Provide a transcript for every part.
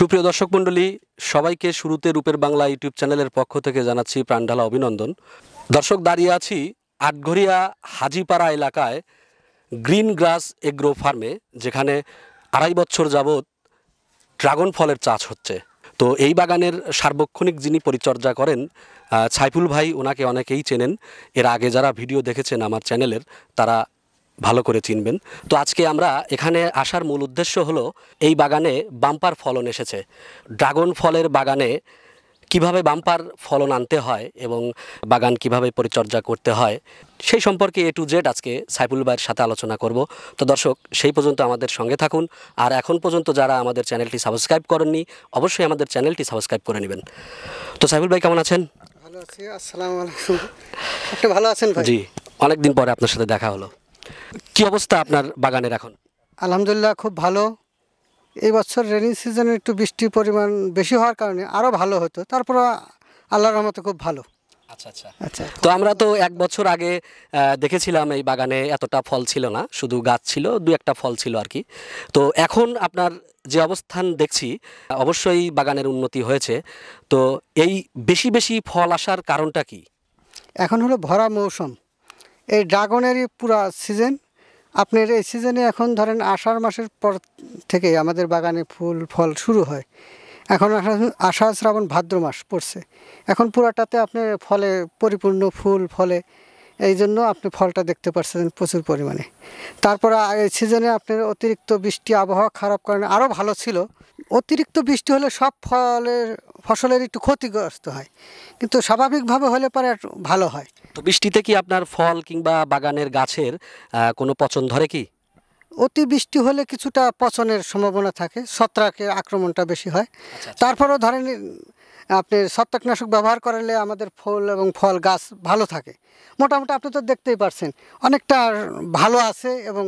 সুপ্রিয় দর্শক মন্ডলী সবাইকে শুরুতে রূপের বাংলা ইউটিউব চ্যানেলের পক্ষ থেকে জানাচ্ছি প্রাণঢালা অভিনন্দন দর্শক দাঁড়িয়ে আছি আটঘরিয়া হাজিপাড়া এলাকায় গ্রিন গ্রাস এগ্রো ফার্মে যেখানে আড়াই বছর যাবৎ ড্রাগন ফলের চাষ হচ্ছে তো এই বাগানের সার্বক্ষণিক যিনি পরিচর্যা করেন ছাইফুল ভাই ওনাকে অনেকেই চেনেন এর আগে যারা ভিডিও দেখেছেন আমার চ্যানেলের তারা ভালো করে চিনবেন তো আজকে আমরা এখানে আসার মূল উদ্দেশ্য হলো এই বাগানে বাম্পার ফলন এসেছে ড্রাগন ফলের বাগানে কিভাবে বাম্পার ফলন আনতে হয় এবং বাগান কিভাবে পরিচর্যা করতে হয় সেই সম্পর্কে এ টু জেড আজকে সাইফুল ভাইয়ের সাথে আলোচনা করব তো দর্শক সেই পর্যন্ত আমাদের সঙ্গে থাকুন আর এখন পর্যন্ত যারা আমাদের চ্যানেলটি সাবস্ক্রাইব করেননি অবশ্যই আমাদের চ্যানেলটি সাবস্ক্রাইব করে নেবেন তো সাইফুল ভাই কেমন আছেন ভালো আছি আসসালামু আলাইকুম ভালো আছেন ভাই জি অনেকদিন পরে আপনার সাথে দেখা হলো কি অবস্থা আপনার বাগানের এখন আলহামদুলিল্লাহ খুব ভালো এই বছর রেনি সিজনে একটু বৃষ্টির পরিমাণ বেশি হওয়ার কারণে আরও ভালো হতো তারপর আল্লাহর রহমতে খুব ভালো আচ্ছা আচ্ছা আচ্ছা তো আমরা তো এক বছর আগে দেখেছিলাম এই বাগানে এতটা ফল ছিল না শুধু গাছ ছিল দু একটা ফল ছিল আর কি তো এখন আপনার যে অবস্থান দেখছি অবশ্যই বাগানের উন্নতি হয়েছে তো এই বেশি বেশি ফল আসার কারণটা কি এখন হলো ভরা মৌসুম এই ড্রাগনেরই পুরা সিজন আপনার এই সিজনে এখন ধরেন আষাঢ় মাসের পর থেকে আমাদের বাগানে ফুল ফল শুরু হয় এখন আষাঢ় শ্রাবণ ভাদ্র মাস পড়ছে এখন পুরাটাতে আপনি ফলে পরিপূর্ণ ফুল ফলে এই জন্য আপনি ফলটা দেখতে পাচ্ছেন প্রচুর পরিমাণে তারপর এই সিজনে আপনার অতিরিক্ত বৃষ্টি আবহাওয়া খারাপ কারণে আরও ভালো ছিল অতিরিক্ত বৃষ্টি হলে সব ফলের ফসলের একটু ক্ষতিগ্রস্ত হয় কিন্তু স্বাভাবিকভাবে হলে পরে ভালো হয় তো বৃষ্টিতে কি আপনার ফল কিংবা বাগানের গাছের কোনো পচন ধরে কি অতি বৃষ্টি হলে কিছুটা পচনের সম্ভাবনা থাকে ছত্রাকের আক্রমণটা বেশি হয় আচ্ছা, আচ্ছা। তারপরেও ধরেন আপনি ছত্রাকনাশক ব্যবহার করলে আমাদের ফুল এবং ফল গাছ ভালো থাকে মোটামুটি আপনি তো দেখতেই পারছেন অনেকটা ভালো আছে এবং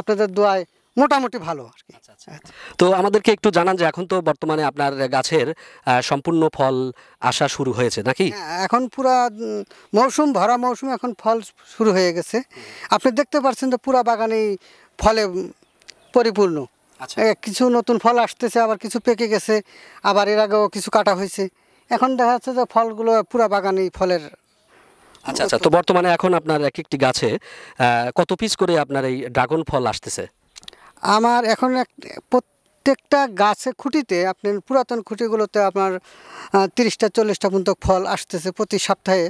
আপনাদের দোয়ায় মোটামুটি ভালো আর কি আচ্ছা, আচ্ছা। হ্যাঁ। তো আমাদেরকে একটু জানান যে এখন তো বর্তমানে আপনার গাছের সম্পূর্ণ ফল আসা শুরু হয়েছে নাকি হ্যাঁ, এখন পুরা মৌসুম ভরা মৌসুম এখন ফল শুরু হয়ে গেছে আপনি দেখতে পাচ্ছেন যে পুরা বাগানেই ফলে পরিপূর্ণ আচ্ছা। কিছু নতুন ফল আসতেছে আবার কিছু পেকে গেছে আবার এর আগেও কিছু কাটা হয়েছে এখন দেখা যাচ্ছে যে ফলগুলো পুরা বাগানেই ফলের আচ্ছা আচ্ছা তো বর্তমানে এখন আপনার এক একটি গাছে কত পিস করে আপনার এই ড্রাগন ফল আসতেছে আমার এখন এক প্রত্যেকটা গাছে খুঁটিতে আপনার পুরাতন খুঁটিগুলোতে আপনার তিরিশটা চল্লিশটা পর্যন্ত ফল আসতেছে প্রতি সপ্তাহে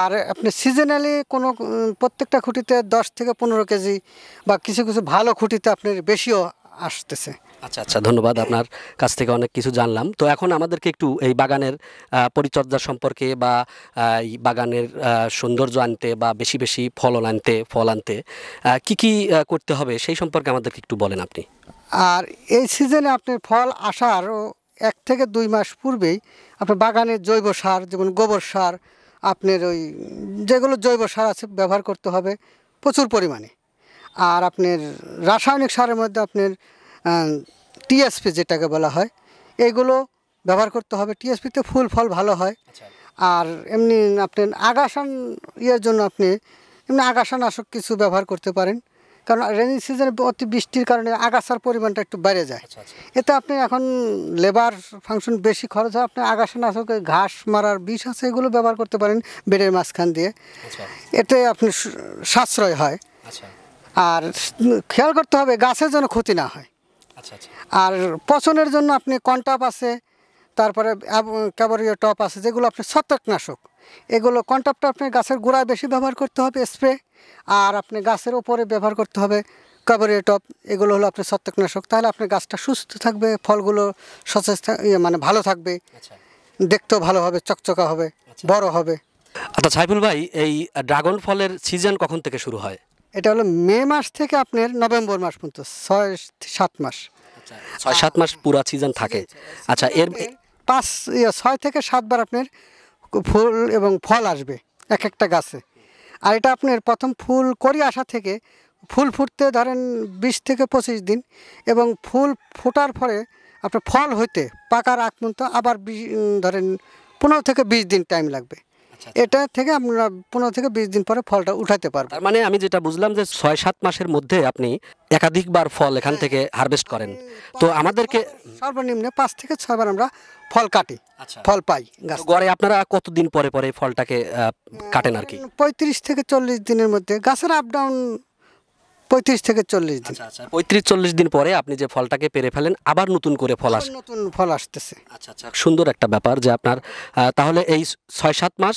আর আপনি সিজনালি কোনো প্রত্যেকটা খুঁটিতে দশ থেকে পনেরো কেজি বা কিছু কিছু ভালো খুঁটিতে আপনার বেশিও আসতেছে আচ্ছা আচ্ছা ধন্যবাদ আপনার কাছ থেকে অনেক কিছু জানলাম তো এখন আমাদেরকে একটু এই বাগানের পরিচর্যা সম্পর্কে বা এই বাগানের সৌন্দর্য আনতে বা বেশি বেশি ফলন আনতে ফল আনতে কি কি করতে হবে সেই সম্পর্কে আমাদেরকে একটু বলেন আপনি আর এই সিজনে আপনি ফল আসার এক থেকে দুই মাস পূর্বেই আপনার বাগানের জৈব সার যেমন গোবর সার আপনার ওই যেগুলো জৈব সার আছে ব্যবহার করতে হবে প্রচুর পরিমাণে আর আপনার রাসায়নিক সারের মধ্যে আপনার টিএসপি যেটাকে বলা হয় এগুলো ব্যবহার করতে হবে টিএসপিতে ফুল ফল ভালো হয় আচ্ছা। আর এমনি আপনি আগাসান ইয়ের জন্য আপনি এমনি আগাসান আসক কিছু ব্যবহার করতে পারেন কারণ রেনি সিজনে অতি বৃষ্টির কারণে আগাছার পরিমাণটা একটু বেড়ে যায় আচ্ছা, আচ্ছা। এতে আপনি এখন লেবার ফাংশন বেশি খরচ হয় আপনি আগাছা নাশকে ঘাস মারার বিষ আছে এগুলো ব্যবহার করতে পারেন বেডের মাঝখান দিয়ে এতে আপনি সাশ্রয় হয় আর খেয়াল করতে হবে গাছের জন্য ক্ষতি না হয় আচ্ছা, আচ্ছা। আর পচনের জন্য আপনি কন্টাপ আছে তারপরে ক্যাবরিও ইয়ে টপ আছে যেগুলো আপনি ছত্রাকনাশক এগুলো কন্টাপটা আপনি গাছের গোড়ায় বেশি ব্যবহার করতে হবে স্প্রে আর আপনি গাছের ওপরে ব্যবহার করতে হবে ক্যাবরিও ইয়ে টপ এগুলো হলো আপনি ছত্রাকনাশক তাহলে আপনার গাছটা সুস্থ থাকবে ফলগুলো সচেষ্ট ইয়ে মানে ভালো থাকবে আচ্ছা। দেখতেও ভালো হবে চকচকা হবে বড় হবে আচ্ছা সাইফুল ভাই এই ড্রাগন ফলের সিজন কখন থেকে শুরু হয় এটা হলো মে মাস থেকে আপনার নভেম্বর মাস পর্যন্ত ছয় সাত মাস আচ্ছা, ছয় সাত মাস পুরা সিজন থাকে আচ্ছা এর পাঁচ ইয়ে, ছয় থেকে সাতবার আপনার ফুল এবং ফল আসবে এক একটা গাছে আর এটা আপনার প্রথম ফুল করি আসা থেকে ফুল ফুটতে ধরেন বিশ থেকে পঁচিশ দিন এবং ফুল ফোটার পরে আপনার ফল হইতে পাকার আগ পর্যন্ত আবার ধরেন পনেরো থেকে বিশ দিন টাইম লাগবে আচ্ছা, আচ্ছা। এটা থেকে আমরা পনেরো থেকে বিশ দিন পরে ফলটা উঠাতে পারবো মানে আমি যেটা বুঝলাম যে ছয় সাত মাসের মধ্যে আপনি একাধিকবার ফল এখান হ্যাঁ। থেকে হারভেস্ট করেন তো আমাদেরকে সর্বনিম্ন পাঁচ থেকে ছয়বার আমরা ফল কাটি আচ্ছা। ফল পাই গড়ে আপনারা কতদিন পরে পরে ফলটাকে কাটেন আর কি পঁয়ত্রিশ থেকে চল্লিশ দিনের মধ্যে গাছের আপ ডাউন পঁয়ত্রিশ থেকে চল্লিশ দিন আচ্ছা, আচ্ছা পঁয়ত্রিশ চল্লিশ দিন পরে আপনি যে ফলটাকে পেরে ফেলেন আবার নতুন করে ফল আসে নতুন ফল আসতেছে আচ্ছা আচ্ছা সুন্দর একটা ব্যাপার যে আপনার তাহলে এই ছয় সাত মাস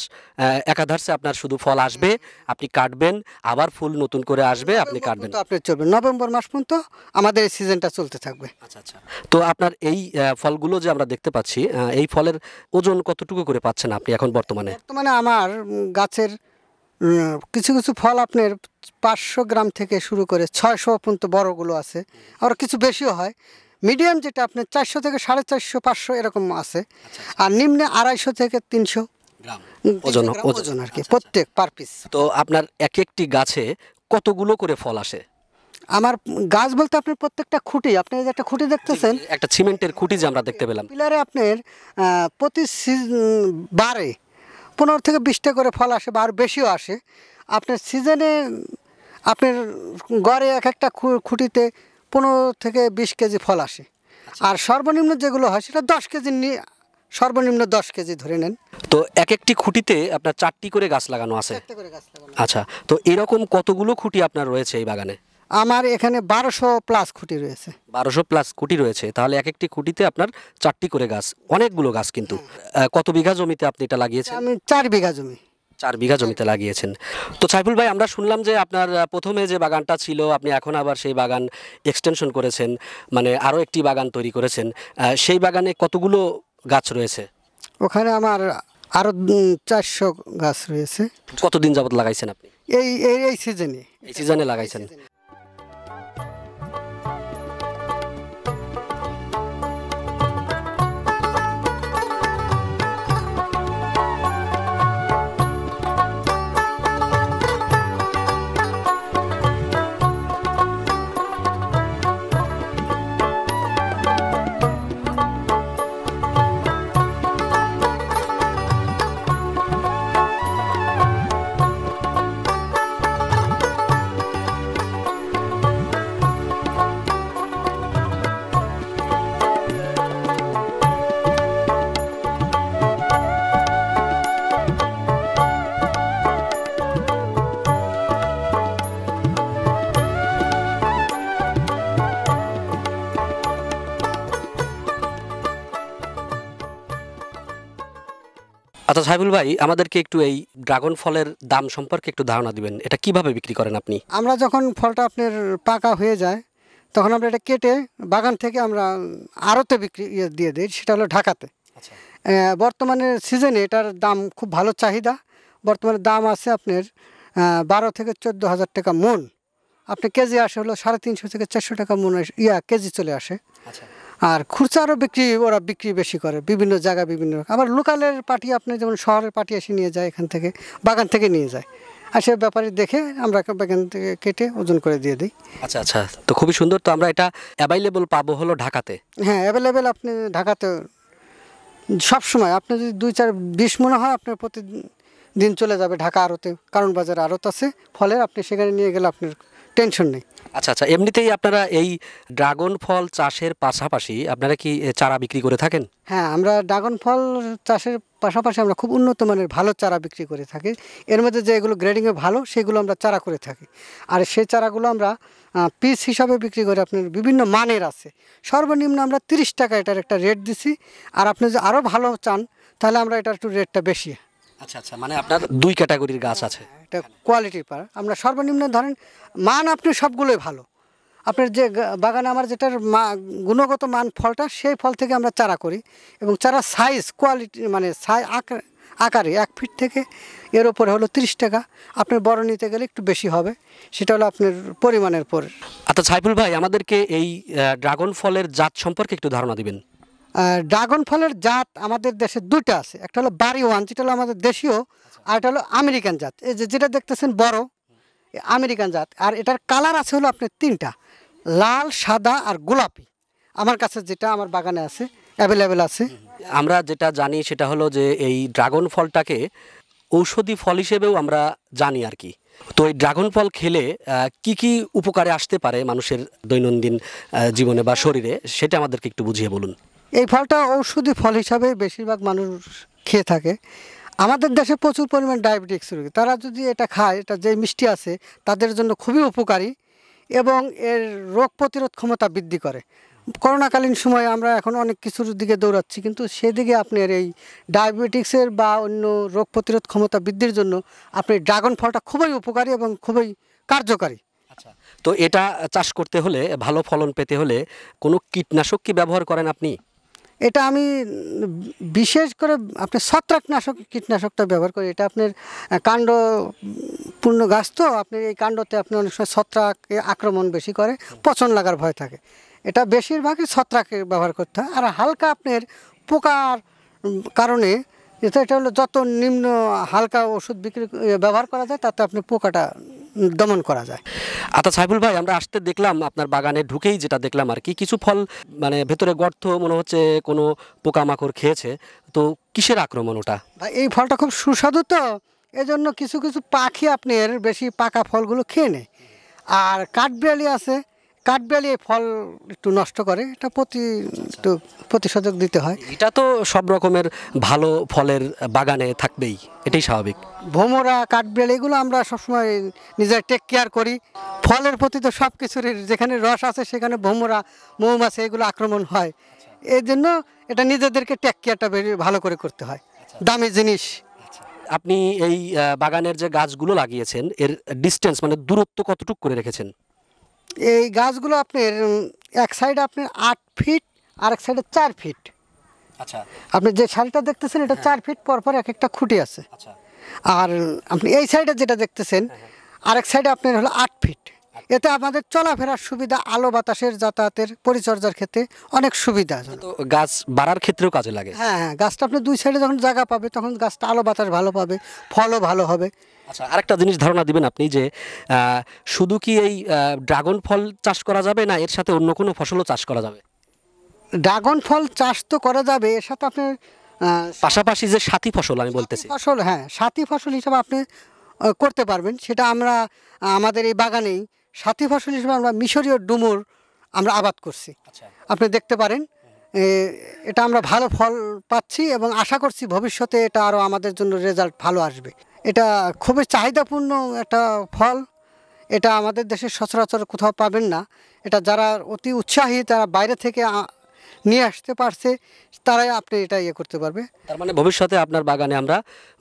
একাধারসে আপনার শুধু ফল আসবে আপনি কাটবেন আবার ফুল নতুন করে আসবে আপনি কাটবেন আপনি চলবেন নভেম্বর মাস পর্যন্ত আমাদের এই সিজনটা চলতে থাকবে আচ্ছা আচ্ছা তো আপনার এই ফলগুলো যে আমরা দেখতে পাচ্ছি এই ফলের ওজন কতটুকু করে পাচ্ছেন আপনি এখন বর্তমানে বর্তমানে আমার গাছের কিছু কিছু ফল আপনার পাঁচশো গ্রাম থেকে শুরু করে ছয়শো পর্যন্ত বড়গুলো আছে আবার কিছু বেশিও হয় মিডিয়াম যেটা আপনার চারশো থেকে সাড়ে চারশো পাঁচশো এরকম আছে আর নিম্নে আড়াইশো থেকে তিনশো ওজন ওজন আর কি আচ্ছা, আচ্ছা। প্রত্যেক পার পিস তো আপনার এক একটি গাছে কতগুলো করে ফল আসে আমার গাছ বলতে আপনার প্রত্যেকটা খুঁটি আপনি যে একটা খুঁটি দেখতেছেন একটা সিমেন্টের খুঁটি যে আমরা দেখতে পেলাম পিলারে আপনার প্রতি বারে পনেরো থেকে বিশটা করে ফল আসে বা আর বেশিও আসে আপনার সিজনে আপনার গড়ে এক একটা খুঁটিতে পনেরো থেকে বিশ কেজি ফল আসে আচ্ছা। আর সর্বনিম্ন যেগুলো হয় সেটা দশ কেজি নিয়ে সর্বনিম্ন দশ কেজি ধরে নেন তো এক একটি খুঁটিতে আপনার চারটি করে গাছ লাগানো আছে আচ্ছা তো এরকম কতগুলো খুঁটি আপনার রয়েছে এই বাগানে আমার এখানে বারোশো প্লাস খুঁটি রয়েছে বারোশো প্লাস খুঁটি রয়েছে তাহলে এক একটি খুঁটিতে আপনার চারটি করে গাছ অনেকগুলো গাছ কিন্তু কত বিঘা জমিতে আপনি এটা লাগিয়েছেন আমি চার বিঘা জমি চার বিঘা জমিতে লাগিয়েছেন তো সাইফুল ভাই আমরা শুনলাম যে আপনার প্রথমে যে বাগানটা ছিল আপনি এখন আবার সেই বাগান এক্সটেনশন করেছেন মানে আরও একটি বাগান তৈরি করেছেন সেই বাগানে কতগুলো গাছ রয়েছে ওখানে আমার আরও চারশো গাছ রয়েছে কতদিন যাবত লাগাইছেন আপনি এই এই সিজনে এই সিজনে লাগাইছেন আচ্ছা সাহেবুল ভাই আমাদেরকে একটু এই ড্রাগন ফলের দাম সম্পর্কে একটু ধারণা দিবেন এটা কিভাবে বিক্রি করেন আপনি আমরা যখন ফলটা আপনার পাকা হয়ে যায় তখন আমরা এটা কেটে বাগান থেকে আমরা আড়তে বিক্রি ইয়ে দিয়ে দিই সেটা হলো ঢাকাতে আচ্ছা। বর্তমানে সিজনে এটার দাম খুব ভালো চাহিদা বর্তমানে দাম আছে আপনার বারো থেকে চোদ্দো হাজার টাকা মন আপনি কেজি আসে হলো সাড়ে তিনশো থেকে চারশো টাকা মন ইয়া কেজি চলে আসে আচ্ছা আর খুচরারও বিক্রি ওরা বিক্রি বেশি করে বিভিন্ন জায়গা বিভিন্ন আবার লোকালের পার্টি আপনি যেমন শহরের পার্টি এসে নিয়ে যায় এখান থেকে বাগান থেকে নিয়ে যায় আর সে ব্যাপারে দেখে আমরা বাগান থেকে কেটে ওজন করে দিয়ে দিই আচ্ছা আচ্ছা তো খুবই সুন্দর তো আমরা এটা অ্যাভেলেবল পাবো হলো ঢাকাতে হ্যাঁ অ্যাভেলেবেল আপনি ঢাকাতে সব সময় আপনি যদি দুই চার বিশ মনে হয় আপনার প্রতিদিন চলে যাবে ঢাকা আড়তে কারণ বাজার আড়ত আছে ফলে আপনি সেখানে নিয়ে গেলে আপনার টেনশন নেই আচ্ছা আচ্ছা এমনিতেই আপনারা এই ড্রাগন ফল চাষের পাশাপাশি আপনারা কি চারা বিক্রি করে থাকেন হ্যাঁ আমরা ড্রাগন ফল চাষের পাশাপাশি আমরা খুব উন্নত মানের ভালো চারা বিক্রি করে থাকি এর মধ্যে যেগুলো গ্রেডিংয়ে ভালো সেগুলো আমরা চারা করে থাকি আর সেই চারাগুলো আমরা পিস হিসাবে বিক্রি করে আপনার বিভিন্ন মানের আছে সর্বনিম্ন আমরা তিরিশ টাকা এটার একটা রেট দিছি আর আপনি যদি আরও ভালো চান তাহলে আমরা এটার একটু রেটটা বেশি আচ্ছা আচ্ছা মানে আপনার দুই ক্যাটাগরির গাছ হ্যাঁ, আছে এটা কোয়ালিটির পার আমরা সর্বনিম্ন ধরেন মান আপনি সবগুলোই ভালো আপনার যে বাগানে আমার যেটার মা গুণগত মান ফলটা সেই ফল থেকে আমরা চারা করি এবং চারা সাইজ কোয়ালিটি মানে সাইজ আকারে এক ফিট থেকে এর ওপরে হলো তিরিশ টাকা আপনার বড় নিতে গেলে একটু বেশি হবে সেটা হলো আপনার পরিমাণের পর আচ্ছা সাইফুল ভাই আমাদেরকে এই ড্রাগন ফলের জাত সম্পর্কে একটু ধারণা দিবেন ড্রাগন ফলের জাত আমাদের দেশে দুইটা আছে একটা হলো বাড়ি ওয়ান যেটা হলো আমাদের দেশীয় আচ্ছা। আর এটা হলো আমেরিকান জাত এই যে যেটা দেখতেছেন বড় আমেরিকান জাত আর এটার কালার আছে হলো আপনার তিনটা লাল সাদা আর গোলাপি আমার কাছে যেটা আমার বাগানে আছে অ্যাভেলেবেল আছে আমরা যেটা জানি সেটা হলো যে এই ড্রাগন ফলটাকে ঔষধি ফল হিসেবেও আমরা জানি আর কি তো এই ড্রাগন ফল খেলে কি কি উপকারে আসতে পারে মানুষের দৈনন্দিন জীবনে বা শরীরে সেটা আমাদেরকে একটু বুঝিয়ে বলুন এই ফলটা ঔষধি ফল হিসাবে বেশিরভাগ মানুষ খেয়ে থাকে আমাদের দেশে প্রচুর পরিমাণ ডায়াবেটিক্স রোগী তারা যদি এটা খায় এটা যে মিষ্টি আছে তাদের জন্য খুবই উপকারী এবং এর রোগ প্রতিরোধ ক্ষমতা বৃদ্ধি করে করোনাকালীন সময়ে আমরা এখন অনেক কিছুর দিকে দৌড়াচ্ছি কিন্তু সেদিকে আপনার এই ডায়াবেটিক্সের বা অন্য রোগ প্রতিরোধ ক্ষমতা বৃদ্ধির জন্য আপনি ড্রাগন ফলটা খুবই উপকারী এবং খুবই কার্যকারী আচ্ছা তো এটা চাষ করতে হলে ভালো ফলন পেতে হলে কোনো কীটনাশক কি ব্যবহার করেন আপনি এটা আমি বিশেষ করে আপনি ছত্রাকনাশক কীটনাশকটা ব্যবহার করি এটা আপনার কাণ্ড পূর্ণ গাছ তো আপনি এই কাণ্ডতে আপনি অনেক সময় ছত্রাক আক্রমণ বেশি করে পচন লাগার ভয় থাকে এটা বেশিরভাগই ছত্রাকে ব্যবহার করতে হয় আর হালকা আপনার পোকার কারণে এটা হলো যত নিম্ন হালকা ওষুধ বিক্রি ব্যবহার করা যায় তাতে আপনি পোকাটা দমন করা যায় আচ্ছা সাইফুল ভাই আমরা আসতে দেখলাম আপনার বাগানে ঢুকেই যেটা দেখলাম আর কি কিছু ফল মানে ভেতরে গর্ত মনে হচ্ছে কোনো পোকামাকড় খেয়েছে তো কিসের আক্রমণ ওটা এই ফলটা খুব সুস্বাদু তো এজন্য কিছু কিছু পাখি আপনি এর বেশি পাকা ফলগুলো খেয়ে নেয় আর কাঠবিড়ালি আছে বেলিয়ে ফল একটু নষ্ট করে এটা প্রতি একটু প্রতিষেধক দিতে হয় এটা তো সব রকমের ভালো ফলের বাগানে থাকবেই এটাই স্বাভাবিক ভোমরা কাঠবেল এগুলো আমরা সবসময় নিজের টেক কেয়ার করি ফলের প্রতি তো সব কিছুর যেখানে রস আছে সেখানে ভোমরা মৌমাছি এগুলো আক্রমণ হয় এই জন্য এটা নিজেদেরকে টেক কেয়ারটা ভালো করে করতে হয় দামি জিনিস আপনি এই বাগানের যে গাছগুলো লাগিয়েছেন এর ডিস্টেন্স মানে দূরত্ব কতটুকু করে রেখেছেন এই গাছগুলো আপনার এক সাইডে আপনার আট ফিট আর এক সাইডে চার ফিট আচ্ছা আপনি যে শালটা দেখতেছেন এটা হ্যাঁ। চার ফিট পরপর এক একটা খুঁটি আছে আচ্ছা। আর আপনি এই সাইডে যেটা দেখতেছেন হ্যাঁ, হ্যাঁ। আরেক সাইডে আপনার হলো আট ফিট এতে আমাদের চলাফেরার সুবিধা আলো বাতাসের যাতায়াতের পরিচর্যার ক্ষেত্রে অনেক সুবিধা আচ্ছা, গাছ বাড়ার ক্ষেত্রেও কাজে লাগে হ্যাঁ হ্যাঁ গাছটা আপনি দুই সাইডে যখন জায়গা পাবে তখন গাছটা আলো বাতাস ভালো পাবে ফলও ভালো হবে আচ্ছা আরেকটা জিনিস ধারণা দিবেন আপনি যে শুধু কি এই ড্রাগন ফল চাষ করা যাবে না এর সাথে অন্য কোনো ফসলও চাষ করা যাবে ড্রাগন ফল চাষ তো করা যাবে এর সাথে আপনি পাশাপাশি যে সাথী ফসল আমি বলতেছি ফসল হ্যাঁ সাথী ফসল হিসাবে আপনি করতে পারবেন সেটা আমরা আমাদের এই বাগানেই সাথী ফসল হিসেবে আমরা মিশরীয় ডুমুর আমরা আবাদ করছি আচ্ছা। আপনি দেখতে পারেন এটা আমরা ভালো ফল পাচ্ছি এবং আশা করছি ভবিষ্যতে এটা আরও আমাদের জন্য রেজাল্ট ভালো আসবে এটা খুবই চাহিদাপূর্ণ একটা ফল এটা আমাদের দেশে সচরাচর কোথাও পাবেন না এটা যারা অতি উৎসাহী তারা বাইরে থেকে নিয়ে আসতে পারছে তারাই আপনি এটা ইয়ে করতে পারবে তার মানে ভবিষ্যতে আপনার বাগানে আমরা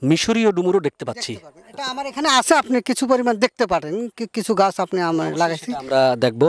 মিশরীয় ডুমুরও দেখতে পাচ্ছি এটা আমার এখানে আছে আপনি কিছু পরিমাণ দেখতে পারেন কিছু গাছ আপনি আমার লাগাইছি আমরা দেখবো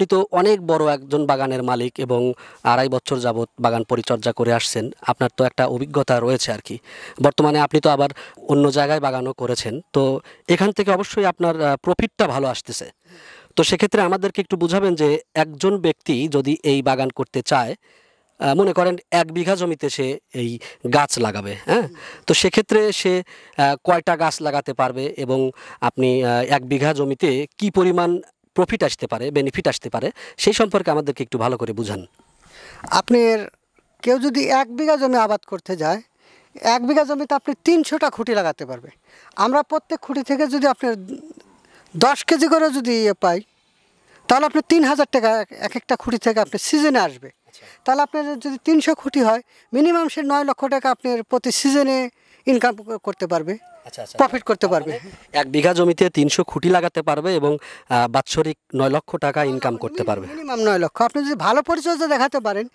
আপনি তো অনেক বড় একজন বাগানের মালিক এবং আড়াই বছর যাবৎ বাগান পরিচর্যা করে আসছেন আপনার তো একটা অভিজ্ঞতা রয়েছে আর কি বর্তমানে আপনি তো আবার অন্য জায়গায় বাগানও করেছেন তো এখান থেকে অবশ্যই আপনার প্রফিটটা ভালো আসতেছে তো সেক্ষেত্রে আমাদেরকে একটু বুঝাবেন যে একজন ব্যক্তি যদি এই বাগান করতে চায় মনে করেন এক বিঘা জমিতে সে এই গাছ লাগাবে হ্যাঁ তো সেক্ষেত্রে সে কয়টা গাছ লাগাতে পারবে এবং আপনি এক বিঘা জমিতে কি পরিমাণ প্রফিট আসতে পারে বেনিফিট আসতে পারে সেই সম্পর্কে আমাদেরকে একটু ভালো করে বুঝান আপনার কেউ যদি এক বিঘা জমি আবাদ করতে যায় এক বিঘা জমিতে আপনি তিনশোটা খুঁটি লাগাতে পারবে আমরা প্রত্যেক খুঁটি থেকে যদি আপনার দশ কেজি করে যদি ইয়ে পাই তাহলে আপনি তিন হাজার টাকা এক একটা খুঁটি থেকে আপনি সিজনে আসবে আচ্ছা। তাহলে আপনার যদি তিনশো খুঁটি হয় মিনিমাম সে নয় লক্ষ টাকা আপনার প্রতি সিজনে ইনকাম করতে পারবে প্রফিট আচ্ছা, আচ্ছা। করতে পারবে মানে এক বিঘা জমিতে তিনশো খুঁটি লাগাতে পারবে এবং বাৎসরিক নয় লক্ষ টাকা ইনকাম করতে পারবে মিনিমাম নয় লক্ষ আপনি যদি ভালো পরিচর্যা দেখাতে পারেন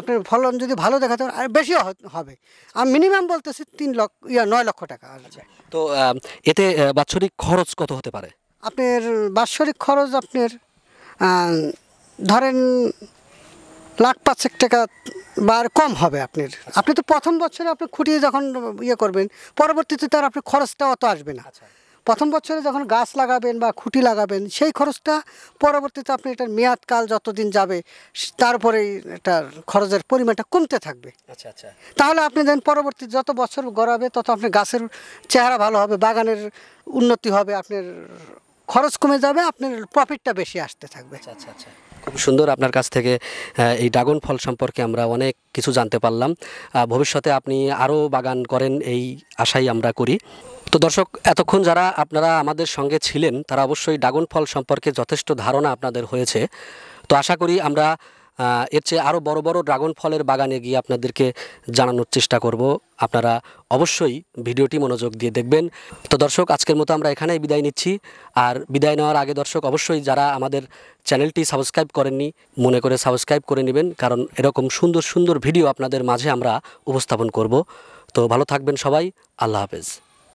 আপনার ফলন যদি ভালো দেখাতে পারেন আর বেশিও হবে আমি মিনিমাম বলতেছি তিন লক্ষ ইয়া নয় লক্ষ টাকা তো এতে বাৎসরিক খরচ কত হতে পারে আপনার বাৎসরিক খরচ আপনার ধরেন লাখ পাঁচেক টাকা বা আর কম হবে আপনার আপনি তো প্রথম বছরে আপনি খুঁটিয়ে যখন ইয়ে করবেন পরবর্তীতে তার আপনি খরচটা অত আসবে না আচ্ছা। প্রথম বছরে যখন গাছ লাগাবেন বা খুঁটি লাগাবেন সেই খরচটা পরবর্তীতে আপনি এটার মেয়াদকাল যতদিন যাবে তারপরে এটার খরচের পরিমাণটা কমতে থাকবে আচ্ছা আচ্ছা তাহলে আপনি দেন পরবর্তী যত বছর গড়াবে তত আপনি গাছের চেহারা ভালো হবে বাগানের উন্নতি হবে আপনার খরচ কমে যাবে আপনার প্রফিটটা বেশি আসতে থাকবে আচ্ছা আচ্ছা, আচ্ছা। খুব সুন্দর আপনার কাছ থেকে এই ড্রাগন ফল সম্পর্কে আমরা অনেক কিছু জানতে পারলাম ভবিষ্যতে আপনি আরও বাগান করেন এই আশাই আমরা করি তো দর্শক এতক্ষণ যারা আপনারা আমাদের সঙ্গে ছিলেন তারা অবশ্যই ড্রাগন ফল সম্পর্কে যথেষ্ট ধারণা আপনাদের হয়েছে তো আশা করি আমরা এর চেয়ে আরও বড় বড় ড্রাগন ফলের বাগানে গিয়ে আপনাদেরকে জানানোর চেষ্টা করব আপনারা অবশ্যই ভিডিওটি মনোযোগ দিয়ে দেখবেন তো দর্শক আজকের মতো আমরা এখানেই বিদায় নিচ্ছি আর বিদায় নেওয়ার আগে দর্শক অবশ্যই যারা আমাদের চ্যানেলটি সাবস্ক্রাইব করেননি মনে করে সাবস্ক্রাইব করে নেবেন কারণ এরকম সুন্দর সুন্দর ভিডিও আপনাদের মাঝে আমরা উপস্থাপন করব তো ভালো থাকবেন সবাই আল্লাহ হাফেজ